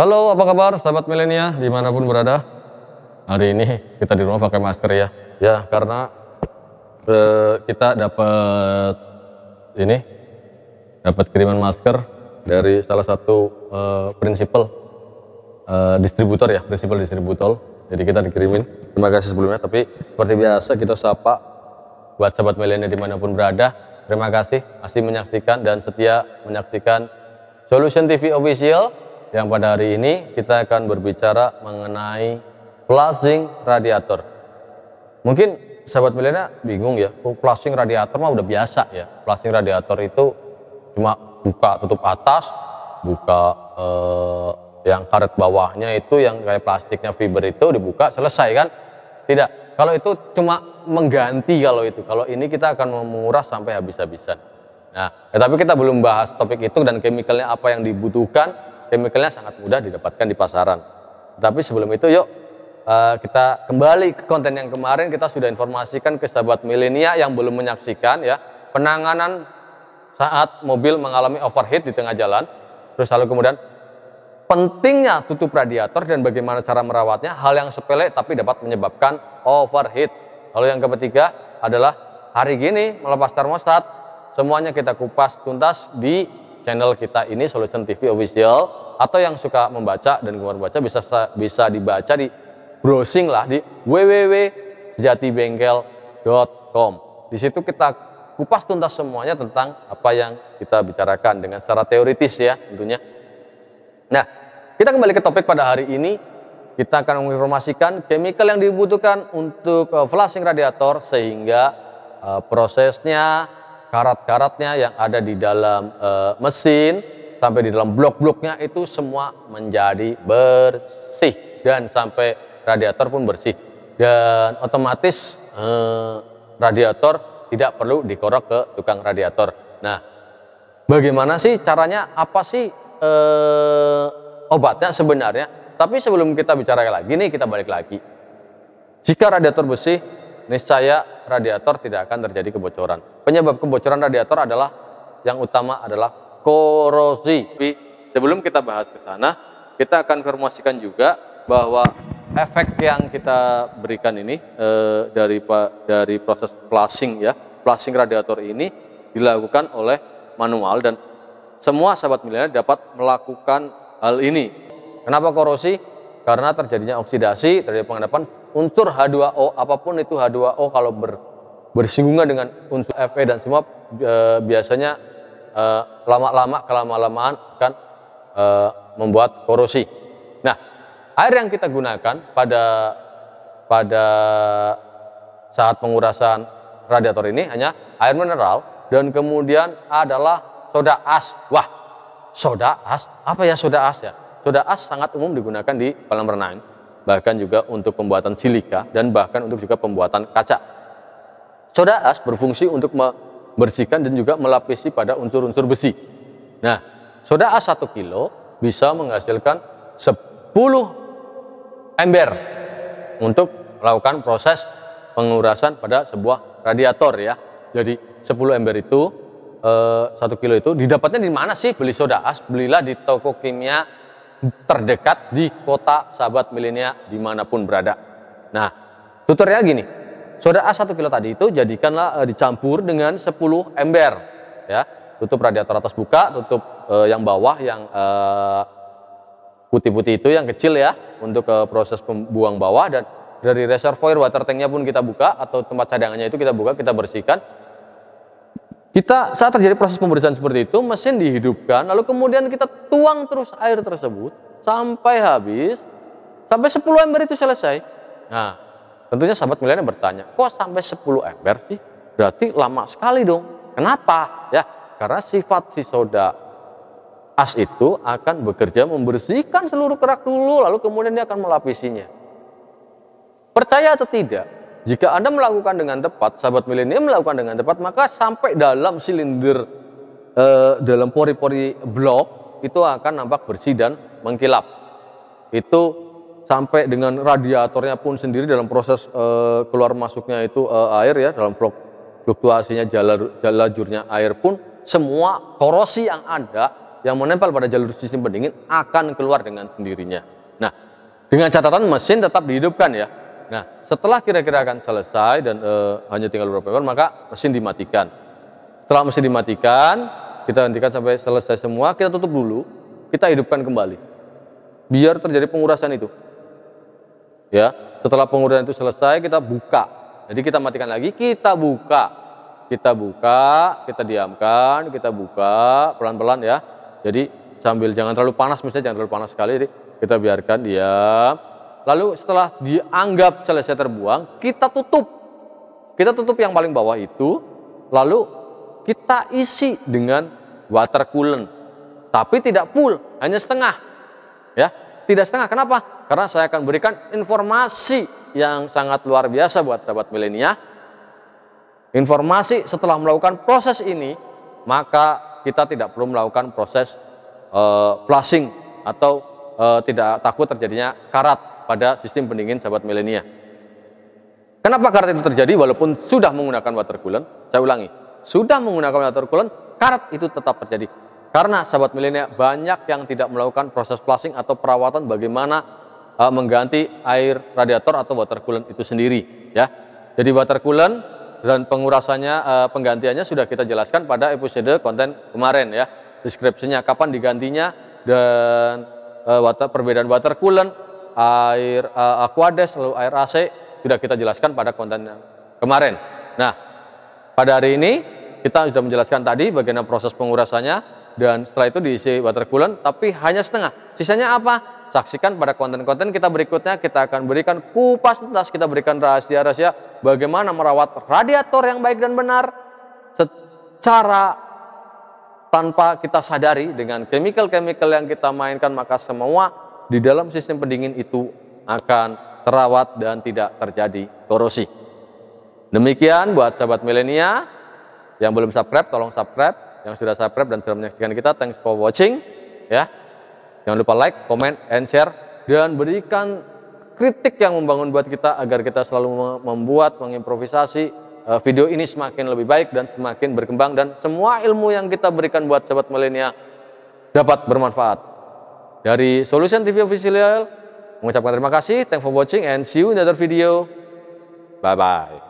Halo, apa kabar sahabat milenia dimanapun berada? Hari ini kita di rumah pakai masker ya, ya karena eh, kita dapat ini, dapat kiriman masker dari salah satu eh, prinsipal eh, distributor ya, prinsipal distributor. Jadi kita dikirimin. Terima kasih sebelumnya. Tapi seperti biasa kita sapa buat sahabat milenia dimanapun berada. Terima kasih masih menyaksikan dan setia menyaksikan Solution TV Official yang pada hari ini kita akan berbicara mengenai flushing radiator. Mungkin sahabat milenial bingung ya, flushing radiator mah udah biasa ya. Flushing radiator itu cuma buka tutup atas, buka eh, yang karet bawahnya itu yang kayak plastiknya fiber itu dibuka selesai kan? Tidak. Kalau itu cuma mengganti kalau itu. Kalau ini kita akan menguras sampai habis-habisan. Nah, ya tapi kita belum bahas topik itu dan chemicalnya apa yang dibutuhkan chemicalnya sangat mudah didapatkan di pasaran. Tapi sebelum itu yuk eh, kita kembali ke konten yang kemarin kita sudah informasikan ke sahabat milenial yang belum menyaksikan ya penanganan saat mobil mengalami overheat di tengah jalan. Terus lalu kemudian pentingnya tutup radiator dan bagaimana cara merawatnya hal yang sepele tapi dapat menyebabkan overheat. Lalu yang ketiga adalah hari gini melepas termostat semuanya kita kupas tuntas di channel kita ini Solution TV Official atau yang suka membaca dan gemar baca bisa bisa dibaca di browsing lah di www.sejatibengkel.com. Di situ kita kupas tuntas semuanya tentang apa yang kita bicarakan dengan secara teoritis ya tentunya. Nah, kita kembali ke topik pada hari ini. Kita akan menginformasikan chemical yang dibutuhkan untuk eh, flushing radiator sehingga uh, prosesnya, karat-karatnya yang ada di dalam uh, mesin sampai di dalam blok-bloknya itu semua menjadi bersih dan sampai radiator pun bersih dan otomatis eh, radiator tidak perlu dikorok ke tukang radiator. Nah, bagaimana sih caranya? Apa sih eh, obatnya sebenarnya? Tapi sebelum kita bicara lagi nih kita balik lagi. Jika radiator bersih, niscaya radiator tidak akan terjadi kebocoran. Penyebab kebocoran radiator adalah yang utama adalah korosi. Tapi sebelum kita bahas ke sana, kita akan informasikan juga bahwa efek yang kita berikan ini e, dari dari proses plasing ya, plasing radiator ini dilakukan oleh manual dan semua sahabat milenial dapat melakukan hal ini. Kenapa korosi? Karena terjadinya oksidasi, terjadi pengendapan unsur H2O apapun itu H2O kalau ber, bersinggungan dengan unsur Fe dan semua e, biasanya Eh, lama-lama kelama-lamaan akan e, eh, membuat korosi. Nah, air yang kita gunakan pada pada saat pengurasan radiator ini hanya air mineral dan kemudian adalah soda as. Wah, soda as apa ya soda as ya? Soda as sangat umum digunakan di kolam renang, bahkan juga untuk pembuatan silika dan bahkan untuk juga pembuatan kaca. Soda as berfungsi untuk bersihkan dan juga melapisi pada unsur-unsur besi. Nah, soda A 1 kilo bisa menghasilkan 10 ember untuk melakukan proses pengurasan pada sebuah radiator ya. Jadi 10 ember itu eh, satu kilo itu didapatnya di mana sih beli soda as? Belilah di toko kimia terdekat di kota sahabat milenial dimanapun berada. Nah, tutorial gini, Saudara A1 kilo tadi itu jadikanlah e, dicampur dengan 10 ember ya. Tutup radiator atas buka, tutup e, yang bawah yang eh, putih-putih itu yang kecil ya untuk e, proses pembuang bawah dan dari reservoir water tanknya pun kita buka atau tempat cadangannya itu kita buka, kita bersihkan. Kita saat terjadi proses pembersihan seperti itu, mesin dihidupkan, lalu kemudian kita tuang terus air tersebut sampai habis, sampai 10 ember itu selesai. Nah, tentunya sahabat milenial bertanya, kok sampai 10 ember sih? Berarti lama sekali dong. Kenapa? Ya, karena sifat si soda as itu akan bekerja membersihkan seluruh kerak dulu, lalu kemudian dia akan melapisinya. Percaya atau tidak, jika Anda melakukan dengan tepat, sahabat milenial melakukan dengan tepat, maka sampai dalam silinder, eh, dalam pori-pori blok, itu akan nampak bersih dan mengkilap. Itu sampai dengan radiatornya pun sendiri dalam proses uh, keluar masuknya itu uh, air ya dalam fluktuasinya jalur jalurnya air pun semua korosi yang ada yang menempel pada jalur sistem pendingin akan keluar dengan sendirinya. Nah, dengan catatan mesin tetap dihidupkan ya. Nah, setelah kira-kira akan selesai dan uh, hanya tinggal beberapa menit maka mesin dimatikan. Setelah mesin dimatikan, kita hentikan sampai selesai semua, kita tutup dulu, kita hidupkan kembali. Biar terjadi pengurasan itu. Ya, setelah pengurutan itu selesai kita buka. Jadi kita matikan lagi, kita buka. Kita buka, kita diamkan, kita buka pelan-pelan ya. Jadi sambil jangan terlalu panas misalnya jangan terlalu panas sekali jadi kita biarkan diam. Lalu setelah dianggap selesai terbuang, kita tutup. Kita tutup yang paling bawah itu, lalu kita isi dengan water coolant. Tapi tidak full, hanya setengah. Ya, tidak setengah. Kenapa? Karena saya akan berikan informasi yang sangat luar biasa buat sahabat milenial. Informasi setelah melakukan proses ini, maka kita tidak perlu melakukan proses uh, flushing atau uh, tidak takut terjadinya karat pada sistem pendingin sahabat milenial. Kenapa karat itu terjadi walaupun sudah menggunakan water coolant? Saya ulangi, sudah menggunakan water coolant, karat itu tetap terjadi karena sahabat milenial banyak yang tidak melakukan proses flushing atau perawatan bagaimana uh, mengganti air radiator atau water coolant itu sendiri ya. Jadi water coolant dan pengurasannya uh, penggantiannya sudah kita jelaskan pada episode konten kemarin ya. Deskripsinya kapan digantinya dan uh, water, perbedaan water coolant, air uh, aquades lalu air AC sudah kita jelaskan pada konten yang kemarin. Nah, pada hari ini kita sudah menjelaskan tadi bagaimana proses pengurasannya, dan setelah itu diisi water coolant tapi hanya setengah. Sisanya apa? Saksikan pada konten-konten kita berikutnya kita akan berikan kupas tuntas kita berikan rahasia-rahasia bagaimana merawat radiator yang baik dan benar secara tanpa kita sadari dengan chemical-chemical yang kita mainkan maka semua di dalam sistem pendingin itu akan terawat dan tidak terjadi korosi. Demikian buat sahabat milenia yang belum subscribe tolong subscribe yang sudah subscribe dan sudah menyaksikan kita. Thanks for watching. Ya, jangan lupa like, comment, and share dan berikan kritik yang membangun buat kita agar kita selalu membuat, mengimprovisasi eh, video ini semakin lebih baik dan semakin berkembang dan semua ilmu yang kita berikan buat sahabat milenial dapat bermanfaat. Dari Solution TV Official mengucapkan terima kasih, Thanks for watching and see you in another video. Bye bye.